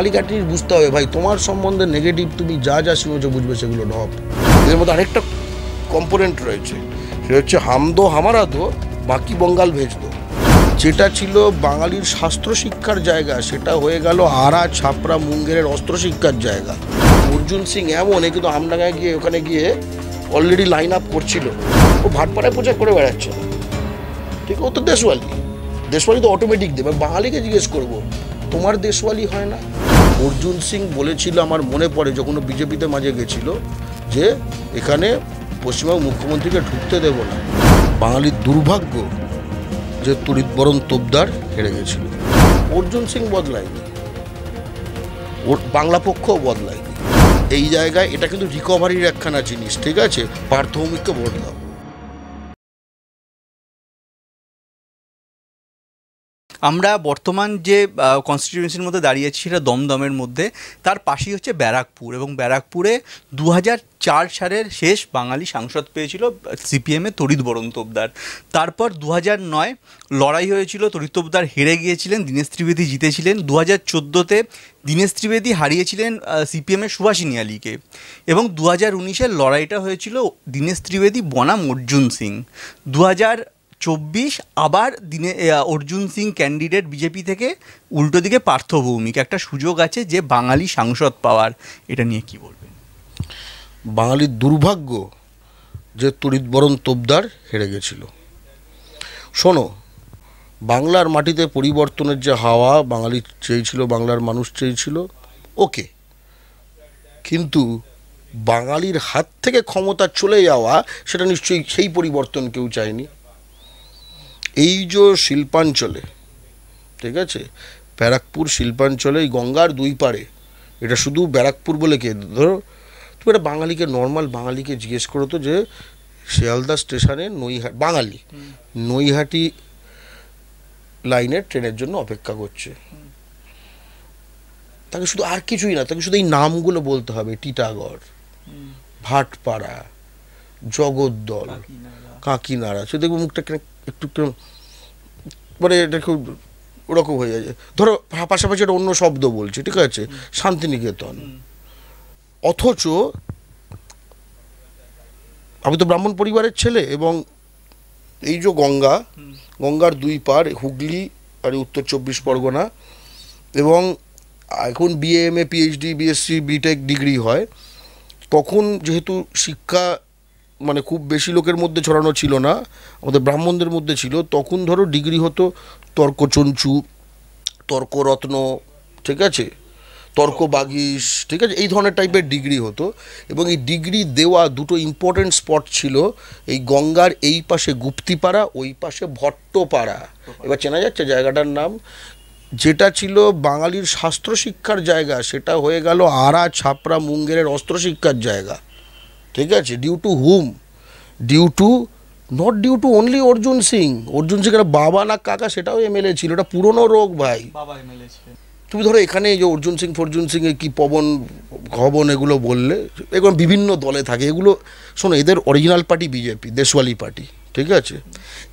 কালিকাটির বুঝতে হবে ভাই তোমার সম্বন্ধে নেগেটিভ তুমি যা যা শুনেছো বুঝবে সেগুলো ডপ এর মধ্যে আরেকটা কম্পোনেন্ট রয়েছে সেটা হচ্ছে হামদো হামারা দো বাকি বঙ্গাল ভেজ যেটা ছিল বাঙালির শাস্ত্র শিক্ষার জায়গা সেটা হয়ে গেল আরা ছাপরা মুঙ্গেরের অস্ত্র শিক্ষার জায়গা অর্জুন সিং এমন কিন্তু আমডাঙ্গায় গিয়ে ওখানে গিয়ে অলরেডি লাইন আপ করছিল ও ভাটপাড়ায় প্রচার করে বেড়াচ্ছে ঠিক ও তো দেশওয়ালি দেশওয়ালি তো অটোমেটিক দেবে বাঙালিকে জিজ্ঞেস করবো তোমার দেশওয়ালি হয় না অর্জুন সিং বলেছিল আমার মনে পড়ে যখন বিজেপিতে মাঝে গেছিল যে এখানে পশ্চিমবঙ্গ মুখ্যমন্ত্রীকে ঢুকতে দেব না বাঙালির দুর্ভাগ্য যে তুরিতবরণ তোপদার হেরে গেছিল অর্জুন সিং বদলায়নি ওর বাংলা পক্ষও বদলায়নি এই জায়গায় এটা কিন্তু রিকভারির একখানা জিনিস ঠিক আছে পার্থমিককে ভোট দাও আমরা বর্তমান যে কনস্টিটিউয়েন্সির মধ্যে দাঁড়িয়েছি সেটা দমদমের মধ্যে তার পাশেই হচ্ছে ব্যারাকপুর এবং ব্যারাকপুরে দু চার সালের শেষ বাঙালি সাংসদ পেয়েছিল সিপিএমে তরিত বরণ তোপদার তারপর দু নয় লড়াই হয়েছিল তরিত তোপদার হেরে গিয়েছিলেন দীনেশ ত্রিবেদী জিতেছিলেন দু হাজার চোদ্দোতে দীনেশ ত্রিবেদী হারিয়েছিলেন সিপিএমের সুভাষিনী আলীকে এবং দু হাজার উনিশের লড়াইটা হয়েছিল দীনেশ ত্রিবেদী বনাম অর্জুন সিং দু হাজার চব্বিশ আবার দিনে অর্জুন সিং ক্যান্ডিডেট বিজেপি থেকে উল্টো দিকে পার্থ ভৌমিক একটা সুযোগ আছে যে বাঙালি সাংসদ পাওয়ার এটা নিয়ে কি বলবেন বাঙালির দুর্ভাগ্য যে তড়িৎবরণ তোপদার হেরে গেছিল শোনো বাংলার মাটিতে পরিবর্তনের যে হাওয়া বাঙালি চেয়েছিল বাংলার মানুষ চেয়েছিল ওকে কিন্তু বাঙালির হাত থেকে ক্ষমতা চলে যাওয়া সেটা নিশ্চয়ই সেই পরিবর্তন কেউ চায়নি এই যে শিল্পাঞ্চলে ঠিক আছে ব্যারাকপুর শিল্পাঞ্চলে এই গঙ্গার দুই পারে এটা শুধু ব্যারাকপুর বলে কে ধরো তুমি একটা বাঙালিকে নর্মাল বাঙালিকে জিজ্ঞেস করো তো যে শিয়ালদা স্টেশনে নৈহাটি বাঙালি নৈহাটি লাইনের ট্রেনের জন্য অপেক্ষা করছে তাকে শুধু আর কিছুই না তাকে শুধু এই নামগুলো বলতে হবে টিটাগড় ভাটপাড়া জগদ্দল কাকিনাড়া সে দেখবো মুখটা একটু একটু মানে এটা খুব ওরকম হয়ে যায় ধরো পাশাপাশি একটা অন্য শব্দ বলছি ঠিক আছে শান্তিনিকেতন অথচ আমি তো ব্রাহ্মণ পরিবারের ছেলে এবং এই যে গঙ্গা গঙ্গার দুই পার হুগলি আর উত্তর চব্বিশ পরগনা এবং এখন BMA PhD BSc BTech degree হয় তখন যেহেতু শিক্ষা মানে খুব বেশি লোকের মধ্যে ছড়ানো ছিল না আমাদের ব্রাহ্মণদের মধ্যে ছিল তখন ধরো ডিগ্রি হতো তর্কচঞ্চু তর্করত্ন ঠিক আছে তর্ক বাগিস ঠিক আছে এই ধরনের টাইপের ডিগ্রি হতো এবং এই ডিগ্রি দেওয়া দুটো ইম্পর্টেন্ট স্পট ছিল এই গঙ্গার এই পাশে গুপ্তিপাড়া ওই পাশে ভট্টপাড়া এবার চেনা যাচ্ছে জায়গাটার নাম যেটা ছিল বাঙালির শাস্ত্র শিক্ষার জায়গা সেটা হয়ে গেল আরা ছাপরা মুঙ্গেরের অস্ত্র শিক্ষার জায়গা ঠিক আছে due to hmm due to not due to only Arjun Singh Arjun Singh এর বাবা না কাকা সেটাও এমএলএ ছিল এটা পুরনো রোগ ভাই তুমি ধরো এখানে যে অর্জুন সিং ফর্জুন সিং কি পবন ভবন এগুলো বললে এগুলো বিভিন্ন দলে থাকে এগুলো শোনো এদের অরিজিনাল পার্টি বিজেপি দেশওয়ালি পার্টি ঠিক আছে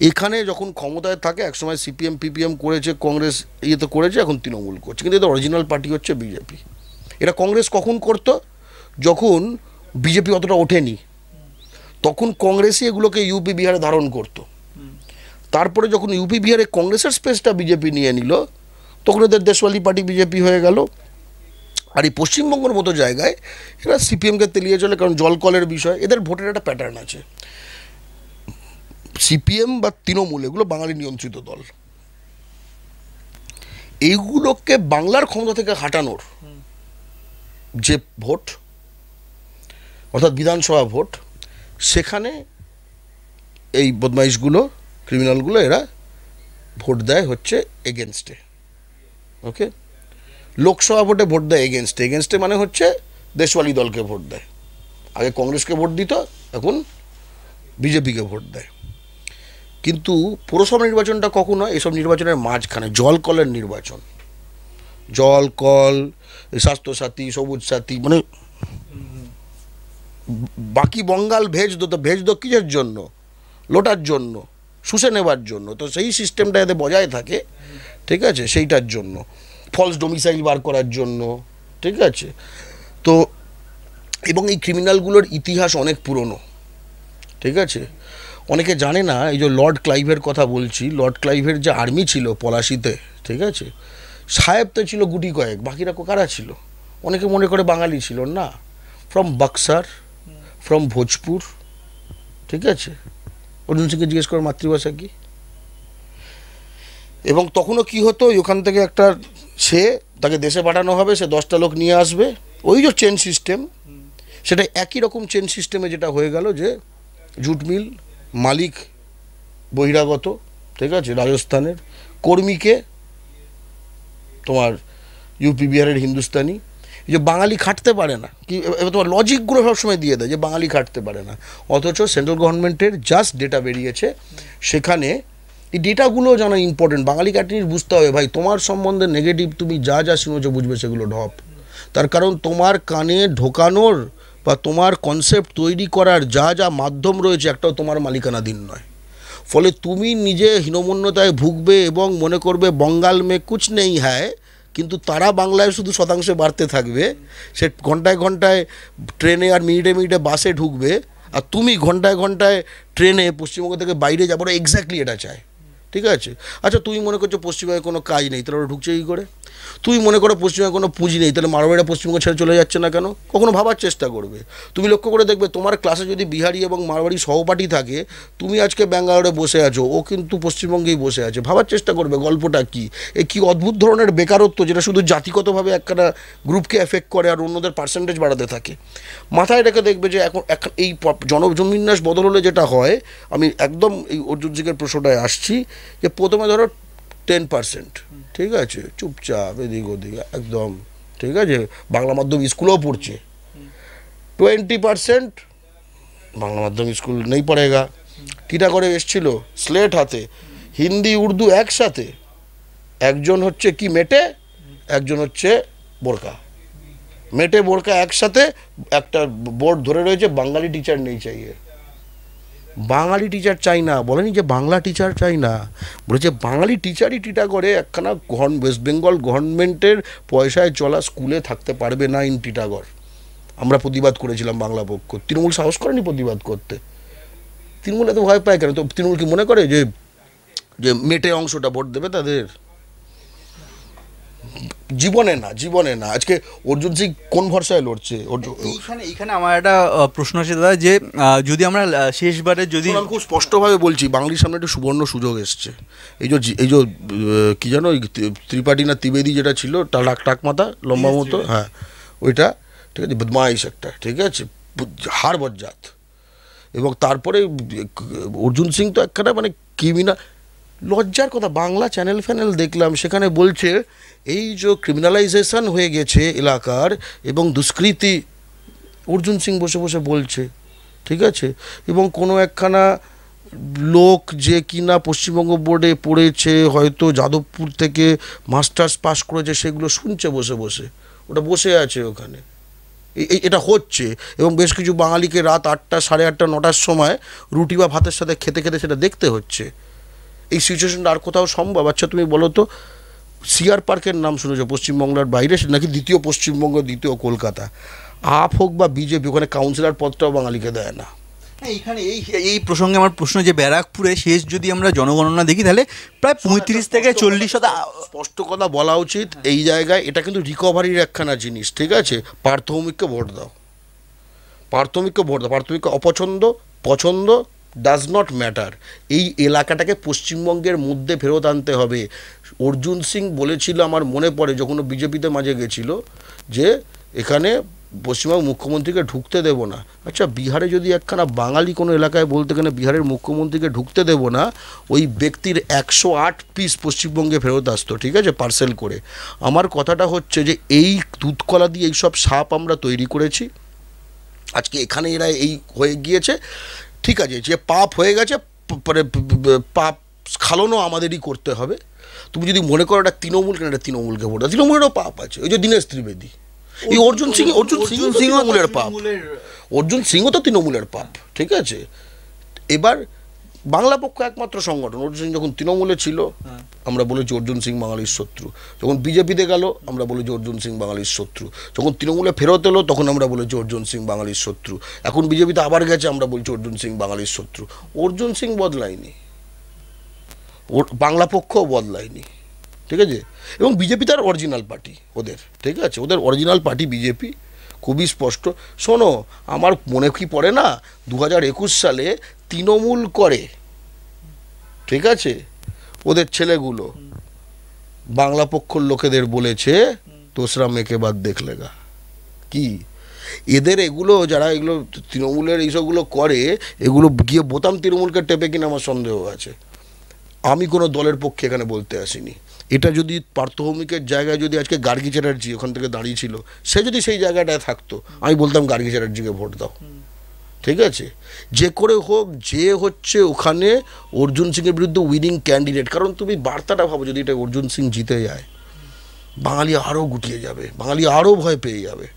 এখানে যখন ক্ষমতায় থাকে একসময় সিপিএম পিপিএম করেছে কংগ্রেস ইয়ে তো করেছে এখন তৃণমূল করছে কিন্তু এদের অরিজিনাল পার্টি হচ্ছে বিজেপি এটা কংগ্রেস কখন করতো যখন বিজেপি অতটা ওঠেনি তখন কংগ্রেসই এগুলোকে ইউপি বিহারে ধারণ করত তারপরে যখন ইউপি বিহারে কংগ্রেসের স্পেসটা বিজেপি নিয়ে নিল তখন এদের দেশওয়ালি পার্টি বিজেপি হয়ে গেল আর এই পশ্চিমবঙ্গের মতো জায়গায় এরা সিপিএমকে তেলিয়ে চলে কারণ জল কলের বিষয় এদের ভোটের একটা প্যাটার্ন আছে সিপিএম বা তৃণমূল এগুলো বাঙালি নিয়ন্ত্রিত দল এইগুলোকে বাংলার ক্ষমতা থেকে হাঁটানোর যে ভোট অর্থাৎ বিধানসভা ভোট সেখানে এই বদমাইশগুলো ক্রিমিনালগুলো এরা ভোট দেয় হচ্ছে এগেনস্টে ওকে লোকসভা ভোটে ভোট দেয় এগেনস্টে এগেনস্টে মানে হচ্ছে দেশওয়ালি দলকে ভোট দেয় আগে কংগ্রেসকে ভোট দিত এখন বিজেপিকে ভোট দেয় কিন্তু পৌরসভা নির্বাচনটা কখন হয় এসব নির্বাচনের মাঝখানে জল কলের নির্বাচন জল কল স্বাস্থ্যসাথী সবুজ সাথী মানে বাকি বঙ্গাল ভেজ দো তো ভেজ দো কিসের জন্য লোটার জন্য শুষে নেবার জন্য তো সেই সিস্টেমটা এতে বজায় থাকে ঠিক আছে সেইটার জন্য ফলস ডোমিসাইল বার করার জন্য ঠিক আছে তো এবং এই ক্রিমিনালগুলোর ইতিহাস অনেক পুরনো ঠিক আছে অনেকে জানে না এই যে লর্ড ক্লাইভের কথা বলছি লর্ড ক্লাইভের যে আর্মি ছিল পলাশিতে ঠিক আছে সাহেব তো ছিল গুটি কয়েক বাকিরা কারা ছিল অনেকে মনে করে বাঙালি ছিল না ফ্রম বাক্সার ফ্রম ভোজপুর ঠিক আছে অরুণ সিংকে জিজ্ঞেস করার মাতৃভাষা কি এবং তখনও কি হতো ওখান থেকে একটা সে তাকে দেশে পাঠানো হবে সে দশটা লোক নিয়ে আসবে ওই যে চেন সিস্টেম সেটা একই রকম চেন সিস্টেমে যেটা হয়ে গেল যে জুট মিল মালিক বহিরাগত ঠিক আছে রাজস্থানের কর্মীকে তোমার ইউপি বিহারের হিন্দুস্তানি যে বাঙালি খাটতে পারে না কি এবার তোমার লজিকগুলো সবসময় দিয়ে দেয় যে বাঙালি খাটতে পারে না অথচ সেন্ট্রাল গভর্নমেন্টের জাস্ট ডেটা বেরিয়েছে সেখানে এই ডেটাগুলো জানা ইম্পর্টেন্ট বাঙালি একটা বুঝতে হবে ভাই তোমার সম্বন্ধে নেগেটিভ তুমি যা যা শুনেছো বুঝবে সেগুলো ঢপ তার কারণ তোমার কানে ঢোকানোর বা তোমার কনসেপ্ট তৈরি করার যা যা মাধ্যম রয়েছে একটাও তোমার মালিকানাধীন নয় ফলে তুমি নিজে হীনমন্যতায় ভুগবে এবং মনে করবে বঙ্গাল মে কুচ নেই হ্যায় কিন্তু তারা বাংলায় শুধু শতাংশে বাড়তে থাকবে সে ঘন্টায় ঘন্টায় ট্রেনে আর মিনিটে মিনিটে বাসে ঢুকবে আর তুমি ঘন্টায় ঘন্টায় ট্রেনে পশ্চিমবঙ্গ থেকে বাইরে যাবো এক্স্যাক্টলি এটা চায় ঠিক আছে আচ্ছা তুই মনে করছো পশ্চিমবঙ্গে কোনো কাজ নেই তাহলে ওরা ঢুকছে কী করে তুই মনে করো পশ্চিমবঙ্গে কোনো পুঁজি নেই তাহলে মারোয়ারিরা পশ্চিমবঙ্গ ছেড়ে চলে যাচ্ছে না কেন কখনো ভাবার চেষ্টা করবে তুমি লক্ষ্য করে দেখবে তোমার ক্লাসে যদি বিহারি এবং মারোয়ারি সহপাঠী থাকে তুমি আজকে ব্যাঙ্গালোরে বসে আছো ও কিন্তু পশ্চিমবঙ্গেই বসে আছে ভাবার চেষ্টা করবে গল্পটা কী এ কী অদ্ভুত ধরনের বেকারত্ব যেটা শুধু জাতিগতভাবে একটা গ্রুপকে এফেক্ট করে আর অন্যদের পার্সেন্টেজ বাড়াতে থাকে মাথায় রেখে দেখবে যে এখন এই জনজমিন্যাস বদল হলে যেটা হয় আমি একদম এই অর্জুন সিংয়ের প্রশ্নটায় আসছি যে প্রথমে ধরো টেন পার্সেন্ট ঠিক আছে চুপচাপ এদিক ওদিক একদম ঠিক আছে বাংলা মাধ্যম স্কুলেও পড়ছে টোয়েন্টি পার্সেন্ট বাংলা মাধ্যম স্কুল নেই পড়েগা টিটা করে এসছিল স্লেট হাতে হিন্দি উর্দু একসাথে একজন হচ্ছে কি মেটে একজন হচ্ছে বোরকা মেটে বোরকা একসাথে একটা বোর্ড ধরে রয়েছে বাঙালি টিচার নেই চাইয়ে বাঙালি টিচার চাই না বলেনি যে বাংলা টিচার চাই না বলেছে বাঙালি টিচারই টিটা করে একখানা গভর্ন ওয়েস্ট বেঙ্গল গভর্নমেন্টের পয়সায় চলা স্কুলে থাকতে পারবে না ইন টিটাগড় আমরা প্রতিবাদ করেছিলাম বাংলা পক্ষ তৃণমূল সাহস করেনি প্রতিবাদ করতে তৃণমূল এত ভয় পায় কেন তো তৃণমূল কি মনে করে যে যে মেটে অংশটা ভোট দেবে তাদের জীবনে না জীবনে না আজকে অর্জুন সিং কোন ভরসায় লড়ছে এইখানে এইখানে আমার একটা প্রশ্ন আছে দাদা যে যদি আমরা শেষবারে যদি খুব স্পষ্টভাবে বলছি বাঙালির সামনে একটা সুবর্ণ সুযোগ এসছে এই যে এই যে কী জানো ত্রিপাঠী না ত্রিবেদী যেটা ছিল ডাক টাক মাথা লম্বা মতো হ্যাঁ ওইটা ঠিক আছে বদমাইশ একটা ঠিক আছে হার বজ্জাত এবং তারপরে অর্জুন সিং তো একখানা মানে কিমিনা লজ্জার কথা বাংলা চ্যানেল ফ্যানেল দেখলাম সেখানে বলছে এই যে ক্রিমিনালাইজেশন হয়ে গেছে এলাকার এবং দুষ্কৃতি অর্জুন সিং বসে বসে বলছে ঠিক আছে এবং কোনো একখানা লোক যে কিনা পশ্চিমবঙ্গ বোর্ডে পড়েছে হয়তো যাদবপুর থেকে মাস্টার্স পাস করেছে সেগুলো শুনছে বসে বসে ওটা বসে আছে ওখানে এই এটা হচ্ছে এবং বেশ কিছু বাঙালিকে রাত আটটা সাড়ে আটটা নটার সময় রুটি বা ভাতের সাথে খেতে খেতে সেটা দেখতে হচ্ছে এই সিচুয়েশনটা আর কোথাও সম্ভব আচ্ছা তুমি বলো তো সিআর পার্কের নাম শুনেছো পশ্চিমবাংলার বাইরে নাকি দ্বিতীয় পশ্চিমবঙ্গ দ্বিতীয় কলকাতা আপ হোক বা বিজেপি ওখানে কাউন্সিলর পদটাও বাঙালিকে দেয় না এখানে এই এই প্রসঙ্গে আমার প্রশ্ন যে ব্যারাকপুরে শেষ যদি আমরা জনগণনা দেখি তাহলে প্রায় পঁয়ত্রিশ থেকে চল্লিশ শতা স্পষ্ট কথা বলা উচিত এই জায়গায় এটা কিন্তু রিকভারির একখানা জিনিস ঠিক আছে পার্থমিককে ভোট দাও পার্থমিককে ভোট দাও পার্থমিককে অপছন্দ পছন্দ ডাজ নট ম্যাটার এই এলাকাটাকে পশ্চিমবঙ্গের মধ্যে ফেরত আনতে হবে অর্জুন সিং বলেছিল আমার মনে পড়ে যখন বিজেপিতে মাঝে গেছিল যে এখানে পশ্চিমবঙ্গ মুখ্যমন্ত্রীকে ঢুকতে দেব না আচ্ছা বিহারে যদি একখানা বাঙালি কোনো এলাকায় বলতে গেলে বিহারের মুখ্যমন্ত্রীকে ঢুকতে দেব না ওই ব্যক্তির একশো আট পিস পশ্চিমবঙ্গে ফেরত আসতো ঠিক আছে পার্সেল করে আমার কথাটা হচ্ছে যে এই দুধকলা দিয়ে এইসব সাপ আমরা তৈরি করেছি আজকে এখানে এরা এই হয়ে গিয়েছে ঠিক আছে যে পাপ হয়ে গেছে মানে পাপ খালনও আমাদেরই করতে হবে তুমি যদি মনে করো একটা তৃণমূল কেন একটা তৃণমূলকে ভোট তৃণমূলেরও পাপ আছে ওই যে দীনেশ ত্রিবেদী এই অর্জুন সিং অর্জুন সিং তৃণমূলের পাপ অর্জুন সিংও তো তৃণমূলের পাপ ঠিক আছে এবার বাংলা পক্ষ একমাত্র সংগঠন অর্জুন সিং যখন তৃণমূলে ছিল হ্যাঁ। আমরা বলেছি অর্জুন সিং বাঙালির শত্রু যখন বিজেপিতে গেল আমরা বলেছি অর্জুন সিং বাঙালির শত্রু যখন তৃণমূলে ফেরত এলো তখন আমরা বলেছি অর্জুন সিং বাঙালির শত্রু এখন বিজেপিতে আবার গেছে আমরা বলছি অর্জুন সিং বাঙালির শত্রু অর্জুন সিং বদলায়নি ওর বাংলা পক্ষও বদলায়নি ঠিক আছে এবং বিজেপি তার অরিজিনাল পার্টি ওদের ঠিক আছে ওদের অরিজিনাল পার্টি বিজেপি খুবই স্পষ্ট শোনো আমার মনে কি পড়ে না দু সালে তৃণমূল করে ঠিক আছে ওদের ছেলেগুলো বাংলা পক্ষর লোকেদের বলেছে তোসরা মেকে বাদ গা কি এদের এগুলো যারা এগুলো তৃণমূলের এইসবগুলো করে এগুলো গিয়ে বোতাম তৃণমূলকে টেপে কিনা আমার সন্দেহ আছে আমি কোনো দলের পক্ষে এখানে বলতে আসিনি এটা যদি পার্থভূমিকের জায়গায় যদি আজকে গার্গী চ্যাটার্জি ওখান থেকে দাঁড়িয়েছিল সে যদি সেই জায়গাটায় থাকতো আমি বলতাম গার্গী চ্যাটার্জিকে ভোট দাও ঠিক আছে যে করে হোক যে হচ্ছে ওখানে অর্জুন সিংয়ের বিরুদ্ধে উইনিং ক্যান্ডিডেট কারণ তুমি বার্তাটা ভাবো যদি এটা অর্জুন সিং জিতে যায় বাঙালি আরও গুটিয়ে যাবে বাঙালি আরও ভয় পেয়ে যাবে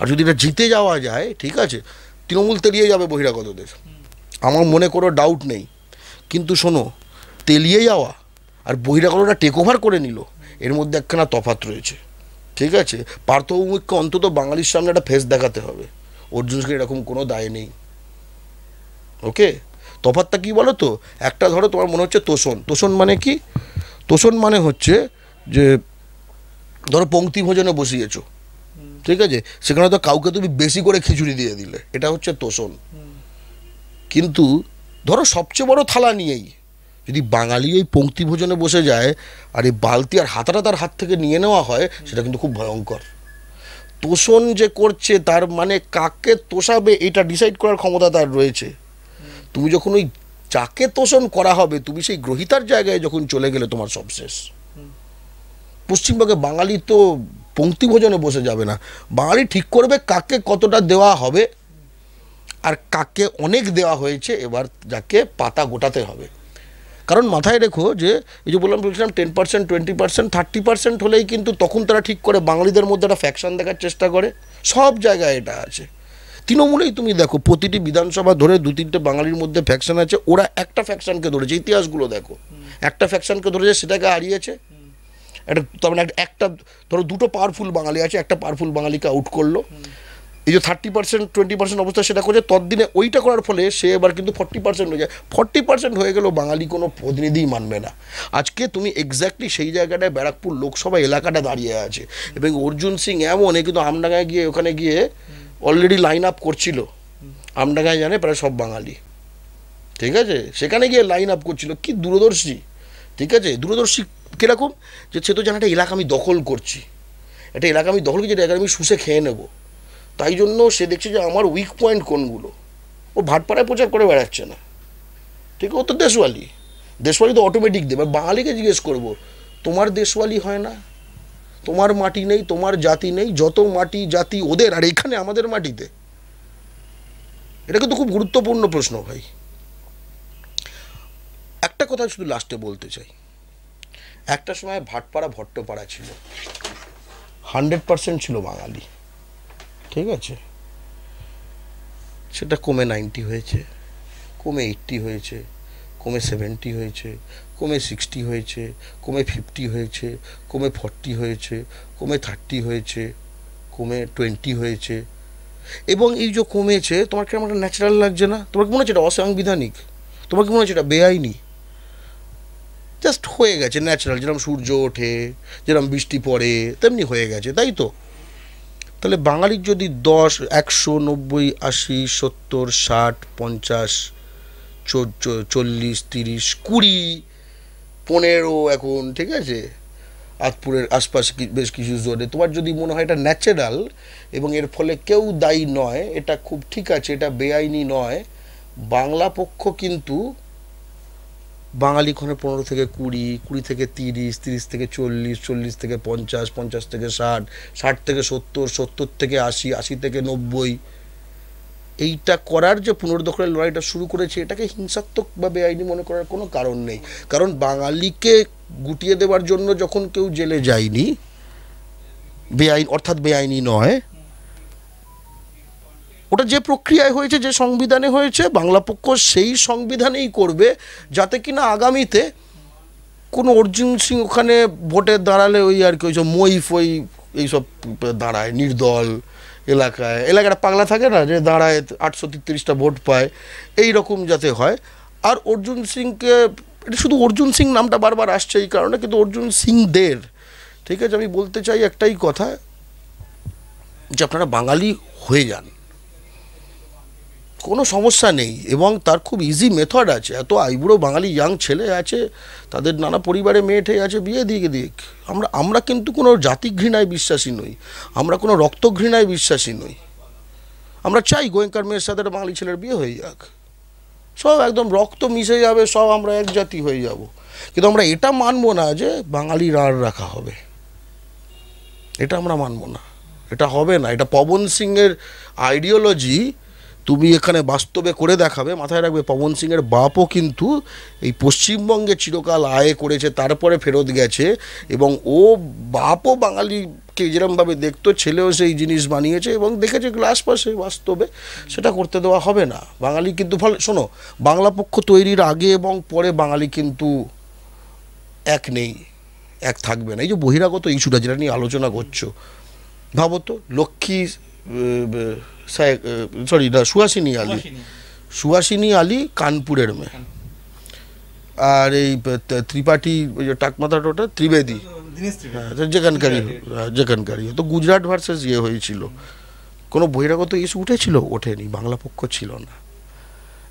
আর যদি এটা জিতে যাওয়া যায় ঠিক আছে তৃণমূল তেলিয়ে যাবে বহিরাগতদের আমার মনে কোনো ডাউট নেই কিন্তু শোনো তেলিয়ে যাওয়া আর বহিরাগতটা টেক ওভার করে নিল এর মধ্যে একখানা তফাত রয়েছে ঠিক আছে পার্থ অন্তত বাঙালির সামনে একটা ফেস দেখাতে হবে অর্জুন সিং এরকম কোনো দায় নেই ওকে তফাতটা কী বলো তো একটা ধরো তোমার মনে হচ্ছে তোষণ তোষণ মানে কি তোষণ মানে হচ্ছে যে ধরো পঙ্ক্তি ভোজনে বসিয়েছো ঠিক আছে সেখানে তো কাউকে তুমি বেশি করে খিচুড়ি দিয়ে দিলে এটা হচ্ছে তোষণ কিন্তু ধরো সবচেয়ে বড় থালা নিয়েই যদি বাঙালি এই পঙ্ক্তি ভোজনে বসে যায় আর এই বালতি আর হাতাটা তার হাত থেকে নিয়ে নেওয়া হয় সেটা কিন্তু খুব ভয়ঙ্কর তোষণ যে করছে তার মানে কাকে তোষাবে এটা ডিসাইড করার ক্ষমতা তার রয়েছে তুমি যখন ওই যাকে তোষণ করা হবে তুমি সেই গ্রহিতার জায়গায় যখন চলে গেলে তোমার সব শেষ পশ্চিমবঙ্গে বাঙালি তো পঙ্ক্তি ভোজনে বসে যাবে না বাঙালি ঠিক করবে কাকে কতটা দেওয়া হবে আর কাকে অনেক দেওয়া হয়েছে এবার যাকে পাতা গোটাতে হবে কারণ মাথায় রেখো যে এই যে বললাম বলছিলাম ten percent twenty percent thirty percent হলেই কিন্তু তখন তারা ঠিক করে বাঙালিদের মধ্যে একটা ফ্যাকশন দেখার চেষ্টা করে সব জায়গায় এটা আছে তৃণমূলেই তুমি দেখো প্রতিটি বিধানসভা ধরে দু তিনটে বাঙালির মধ্যে ফ্যাকশন আছে ওরা একটা ফ্যাকশনকে ধরেছে ইতিহাসগুলো দেখো একটা ফ্যাকশনকে ধরেছে সেটাকে হারিয়েছে একটা তার মানে একটা ধরো দুটো পাওয়ারফুল বাঙালি আছে একটা পাওয়ারফুল বাঙালিকে আউট করলো এই যে থার্টি পার্সেন্ট টোয়েন্টি পার্সেন্ট অবস্থা সেটা করছে তদ্দিনে ওইটা করার ফলে সে এবার কিন্তু ফর্টি পার্সেন্ট হয়ে যায় ফর্টি পার্সেন্ট হয়ে গেলেও বাঙালি কোনো প্রতিনিধিই মানবে না আজকে তুমি এক্স্যাক্টলি সেই জায়গাটায় ব্যারাকপুর লোকসভা এলাকাটা দাঁড়িয়ে আছে এবং অর্জুন সিং এমন এ কিন্তু আমডাঙ্গায় গিয়ে ওখানে গিয়ে অলরেডি লাইন আপ করছিল আমডাঙ্গায় জানে প্রায় সব বাঙালি ঠিক আছে সেখানে গিয়ে লাইন আপ করছিল কি দূরদর্শী ঠিক আছে দূরদর্শী কীরকম যে সে তো জানে একটা এলাকা আমি দখল করছি একটা এলাকা আমি দখল করছি এলাকা আমি শুষে খেয়ে নেব তাই জন্য সে দেখছে যে আমার উইক পয়েন্ট কোনগুলো ও ভাটপাড়ায় প্রচার করে বেড়াচ্ছে না ঠিক ও তো দেশওয়ালি দেশওয়ালি তো অটোমেটিক দেবে বাঙালিকে জিজ্ঞেস করবো তোমার দেশওয়ালি হয় না তোমার মাটি নেই তোমার জাতি নেই যত মাটি জাতি ওদের আর এখানে আমাদের মাটিতে এটা কিন্তু খুব গুরুত্বপূর্ণ প্রশ্ন ভাই একটা কথা শুধু লাস্টে বলতে চাই একটা সময় ভাটপাড়া ভট্টপাড়া ছিল হান্ড্রেড পারসেন্ট ছিল বাঙালি ঠিক আছে সেটা কমে নাইনটি হয়েছে কমে এইটটি হয়েছে কমে সেভেন্টি হয়েছে কমে সিক্সটি হয়েছে কমে ফিফটি হয়েছে কমে ফর্টি হয়েছে কমে থার্টি হয়েছে কমে টোয়েন্টি হয়েছে এবং এই যে কমেছে তোমার কেমন একটা ন্যাচারাল লাগছে না তোমার কি মনে হচ্ছে এটা অসাংবিধানিক তোমার কি মনে হচ্ছে এটা বেআইনি জাস্ট হয়ে গেছে ন্যাচারাল যেরকম সূর্য ওঠে যেরকম বৃষ্টি পড়ে তেমনি হয়ে গেছে তাই তো তাহলে বাঙালির যদি দশ একশো নব্বই আশি সত্তর ষাট পঞ্চাশ চল্লিশ তিরিশ কুড়ি পনেরো এখন ঠিক আছে আতপুরের আশপাশে বেশ কিছু জোরে তোমার যদি মনে হয় এটা ন্যাচারাল এবং এর ফলে কেউ দায়ী নয় এটা খুব ঠিক আছে এটা বেআইনি নয় বাংলা পক্ষ কিন্তু বাঙালি খনে পনেরো থেকে কুড়ি কুড়ি থেকে তিরিশ তিরিশ থেকে চল্লিশ চল্লিশ থেকে পঞ্চাশ পঞ্চাশ থেকে ষাট ষাট থেকে সত্তর সত্তর থেকে আশি আশি থেকে নব্বই এইটা করার যে পুনর্দখলের লড়াইটা শুরু করেছে এটাকে হিংসাত্মকভাবে আইনি মনে করার কোনো কারণ নেই কারণ বাঙালিকে গুটিয়ে দেওয়ার জন্য যখন কেউ জেলে যায়নি বেআইন অর্থাৎ বেআইনি নয় ওটা যে প্রক্রিয়ায় হয়েছে যে সংবিধানে হয়েছে বাংলা পক্ষ সেই সংবিধানেই করবে যাতে কিনা আগামীতে কোনো অর্জুন সিং ওখানে ভোটে দাঁড়ালে ওই আর কি ওই সব মই ফই এইসব দাঁড়ায় নির্দল এলাকায় এলাকাটা পাগলা থাকে না যে দাঁড়ায় আটশো তেত্রিশটা ভোট পায় এই রকম যাতে হয় আর অর্জুন সিংকে এটা শুধু অর্জুন সিং নামটা বারবার আসছে এই কারণে কিন্তু অর্জুন সিংদের ঠিক আছে আমি বলতে চাই একটাই কথা যে আপনারা বাঙালি হয়ে যান কোনো সমস্যা নেই এবং তার খুব ইজি মেথড আছে এত আইবুড়ো বাঙালি ইয়াং ছেলে আছে তাদের নানা পরিবারে মেয়েঠে আছে বিয়ে দিয়ে দিক আমরা আমরা কিন্তু কোনো জাতি ঘৃণায় বিশ্বাসী নই আমরা কোনো রক্ত ঘৃণায় বিশ্বাসী নই আমরা চাই গোয়েঙ্কার মেয়ের সাথে একটা বাঙালি ছেলের বিয়ে হয়ে যাক সব একদম রক্ত মিশে যাবে সব আমরা এক জাতি হয়ে যাব কিন্তু আমরা এটা মানবো না যে বাঙালির আর রাখা হবে এটা আমরা মানবো না এটা হবে না এটা পবন সিংয়ের আইডিওলজি তুমি এখানে বাস্তবে করে দেখাবে মাথায় রাখবে পবন সিংয়ের বাপও কিন্তু এই পশ্চিমবঙ্গে চিরকাল আয় করেছে তারপরে ফেরত গেছে এবং ও বাপও বাঙালিকে যেরমভাবে দেখতো ছেলেও সেই জিনিস বানিয়েছে এবং দেখেছে গ্লাস পাশে বাস্তবে সেটা করতে দেওয়া হবে না বাঙালি কিন্তু ফলে শোনো বাংলা পক্ষ তৈরির আগে এবং পরে বাঙালি কিন্তু এক নেই এক থাকবে না এই যে বহিরাগত ইস্যুটা যেটা নিয়ে আলোচনা করছো ভাবো তো লক্ষ্মী সরি সরি সুহাসিনী আলী সুহাসিনী আলী কানপুরের মেয়ে আর এই ত্রিপাঠী ওই যে টাকমাথা টোটা ত্রিবেদী হ্যাঁ যেখানকারী হ্যাঁ, তো গুজরাট ভার্সেস ইয়ে হয়েছিল কোনো বহিরাগত ইস্যু উঠেছিল ওঠেনি বাংলা পক্ষ ছিল না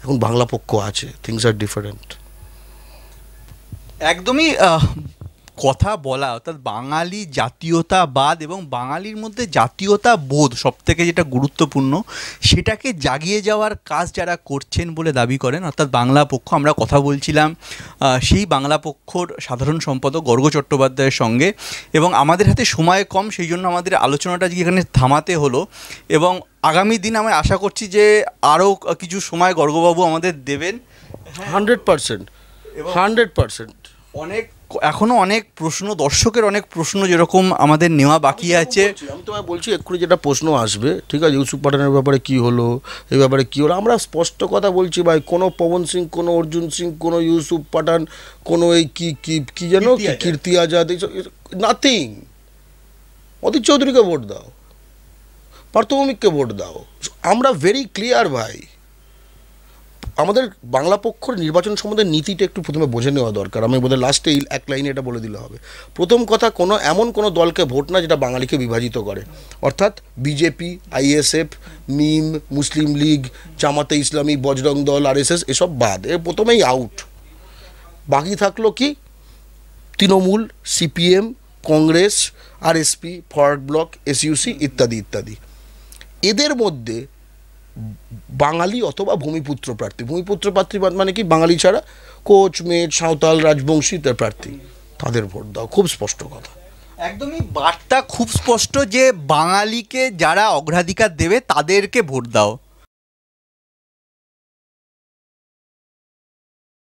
এখন বাংলা পক্ষ আছে থিংস আর ডিফারেন্ট একদমই কথা বলা অর্থাৎ বাঙালি জাতীয়তাবাদ এবং বাঙালির মধ্যে জাতীয়তা বোধ সবথেকে যেটা গুরুত্বপূর্ণ সেটাকে জাগিয়ে যাওয়ার কাজ যারা করছেন বলে দাবি করেন অর্থাৎ বাংলা পক্ষ আমরা কথা বলছিলাম সেই বাংলা পক্ষর সাধারণ সম্পাদক গর্গ চট্টোপাধ্যায়ের সঙ্গে এবং আমাদের হাতে সময় কম সেই জন্য আমাদের আলোচনাটা এখানে থামাতে হলো এবং আগামী দিন আমি আশা করছি যে আরও কিছু সময় গর্গবাবু আমাদের দেবেন হান্ড্রেড পারসেন্ট হান্ড্রেড পারসেন্ট অনেক এখনও অনেক প্রশ্ন দর্শকের অনেক প্রশ্ন যেরকম আমাদের নেওয়া বাকি আছে আমি তোমায় বলছি এক্ষুনি যেটা প্রশ্ন আসবে ঠিক আছে ইউসুফ পাঠানের ব্যাপারে কি হলো এই ব্যাপারে কী হলো আমরা স্পষ্ট কথা বলছি ভাই কোনো পবন সিং কোনো অর্জুন সিং কোনো ইউসুফ পাঠান কোনো এই কি কি কী যেন কীর্তি আজাদ এই নাথিং অতীত চৌধুরীকে ভোট দাও পার্থভৌমিককে ভোট দাও আমরা ভেরি ক্লিয়ার ভাই আমাদের বাংলা পক্ষর নির্বাচন সম্বন্ধে নীতিটা একটু প্রথমে বোঝে নেওয়া দরকার আমি বোধহয় লাস্টে এই এক লাইনে এটা বলে দিলে হবে প্রথম কথা কোনো এমন কোনো দলকে ভোট না যেটা বাঙালিকে বিভাজিত করে অর্থাৎ বিজেপি আইএসএফ মিম মুসলিম লীগ জামাতে ইসলামী বজরং দল আরএসএস এসব বাদ এ প্রথমেই আউট বাকি থাকলো কি তৃণমূল সিপিএম কংগ্রেস আরএসপি ফরওয়ার্ড ব্লক এসইউসি ইত্যাদি ইত্যাদি এদের মধ্যে বাঙালি অথবা ভূমিপুত্র প্রার্থী ভূমিপুত্র প্রার্থী মানে কি বাঙালি ছাড়া কোচ মেয়ের সাঁওতাল রাজবংশী তার প্রার্থী তাদের ভোট দাও খুব স্পষ্ট কথা একদমই বার্তা খুব স্পষ্ট যে বাঙালিকে যারা অগ্রাধিকার দেবে তাদেরকে ভোট দাও